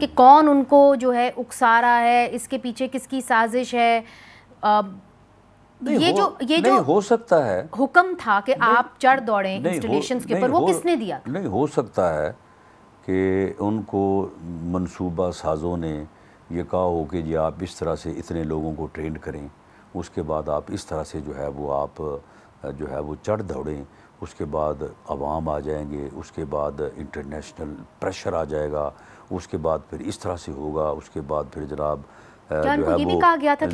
कि कौन उनको जो है उकसा रहा है इसके पीछे किसकी साजिश है आ, ये जो ये जो हो सकता है हुक्म था कि आप चढ़ दौड़े इंस्टॉलेशंस के ऊपर वो किसने दिया था? नहीं हो सकता है कि उनको मनसूबा साजों ने ये कहा हो कि जी आप इस तरह से इतने लोगों को ट्रेंड करें उसके बाद आप इस तरह से जो है वो आप जो है वो चढ़ दौड़ें उसके बाद आवाम आ जाएंगे उसके बाद इंटरनेशनल प्रेशर आ जाएगा उसके बाद फिर इस तरह से होगा उसके बाद फिर जनाब जो है वो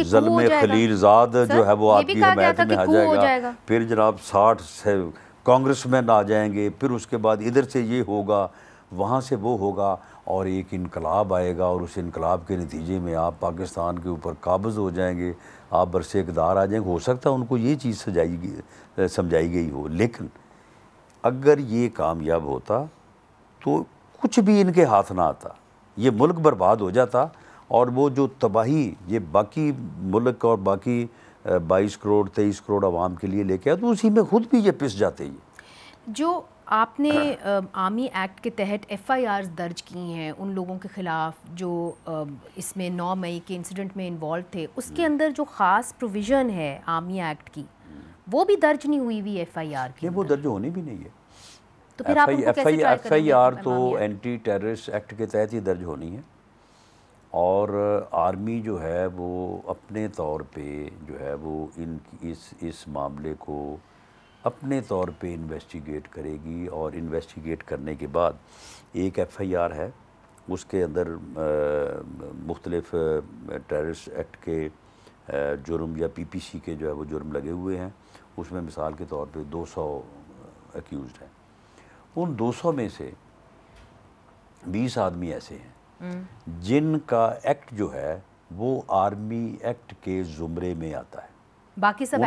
जलम खलीलजाद जो है वो आपकी हमायत में आ जाएगा फिर जनाब साठ से कांग्रेस में आ जाएंगे फिर उसके बाद इधर से ये होगा वहाँ से वो होगा और एक इनकलाब आएगा और उस इनकलाब के नतीजे में आप पाकिस्तान के ऊपर काबज़ हो जाएंगे आप बरसे इकदार आ जाएंगे हो सकता है उनको ये चीज़ सजाई समझाई गई हो लेकिन अगर ये कामयाब होता तो कुछ भी इनके हाथ ना आता ये मुल्क बर्बाद हो जाता और वो जो तबाही ये बाकी मुल्क और बाकी बाईस करोड़ तेईस करोड़ आवाम के लिए लेके आए तो उसी में खुद भी ये पिस जाते ये जो आपने आर्मी एक्ट के तहत एफ आई आर दर्ज की हैं उन लोगों के ख़िलाफ़ जो इसमें नौ मई के इंसिडेंट में इन्वॉल्व थे उसके हम्म। अंदर जो ख़ास प्रोविज़न है आर्मी एक्ट की वो भी दर्ज नहीं हुई हुई एफ आई आर की वो दर्ज होनी भी नहीं है तो फिर एफ आई आर तो एंटी टेररिस्ट एक्ट के तहत ही दर्ज होनी है और आर्मी जो है वो अपने तौर पे जो है वो इन इस इस मामले को अपने तौर पे इन्वेस्टिगेट करेगी और इन्वेस्टिगेट करने के बाद एक एफ आई आर है उसके अंदर मुख्तलफ़ टेररिस्ट एक्ट के जुर्म या पी पी सी के जो है वो जुर्म लगे हुए हैं उसमें मिसाल के तौर पे दो सौ एक्यूज़ हैं उन 200 में से 20 आदमी ऐसे हैं हम्म। जिनका एक्ट जो है वो आर्मी एक्ट के जुमरे में आता है बाकी सब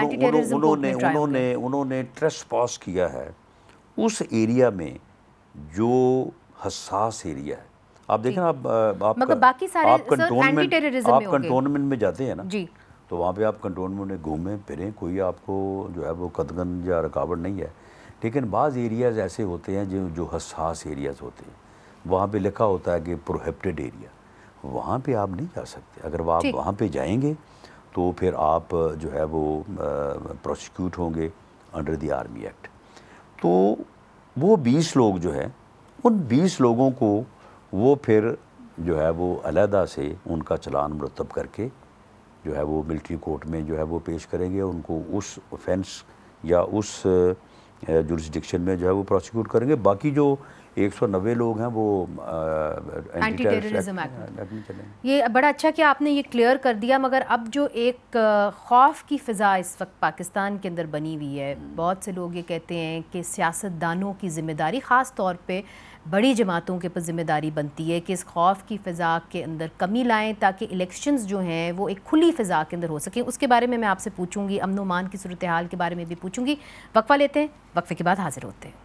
उन्होंने उन्होंने उन्होंने ट्रेस पास किया है उस एरिया में जो हसास एरिया है आप देखें आप आप मतलब बाकी सारे आप कंटोनमेंट आप कंटोनमेंट में जाते हैं ना जी तो वहाँ पे आप कंटोनमेंट में घूमें फिरें कोई आपको जो है वो कदगन या रुकावट नहीं है लेकिन बाज़ एरियाज़ ऐसे होते हैं जो जो हसास एरियाज़ होते हैं वहाँ पे लिखा होता है कि प्रोहेप्टेड एरिया वहाँ पे आप नहीं जा सकते अगर वह आप वहाँ पे जाएंगे तो फिर आप जो है वो प्रोसिक्यूट होंगे अंडर द आर्मी एक्ट तो वो बीस लोग जो हैं उन बीस लोगों को वो फिर जो है वो अलहदा से उनका चलान मुरतब करके जो है वो मिल्ट्री कोर्ट में जो है वो पेश करेंगे उनको उस ऑफेंस या उस जुरिस्डिक्शन में जो है वो प्रोसिक्यूट करेंगे बाकी जो 190 लोग हैं वो एंटी टेररिज्म एक्ट ये बड़ा अच्छा कि आपने ये क्लियर कर दिया मगर अब जो एक खौफ की फ़िज़ा इस वक्त पाकिस्तान के अंदर बनी हुई है बहुत से लोग ये कहते हैं कि सियासतदानों की ज़िम्मेदारी ख़ास तौर पर बड़ी जमातों के पर ज़िम्मेदारी बनती है कि इस खौफ की फ़िज़ा के अंदर कमी लाएँ ताकि इलेक्शन जो हैं वो एक खुली फ़िज़ा के अंदर हो सकें उसके बारे में मैं आपसे पूछूँगी अमन की सूरत हाल के बारे में भी पूछूँगी वक्फ़ा लेते हैं वक्फे के बाद हाज़िर होते हैं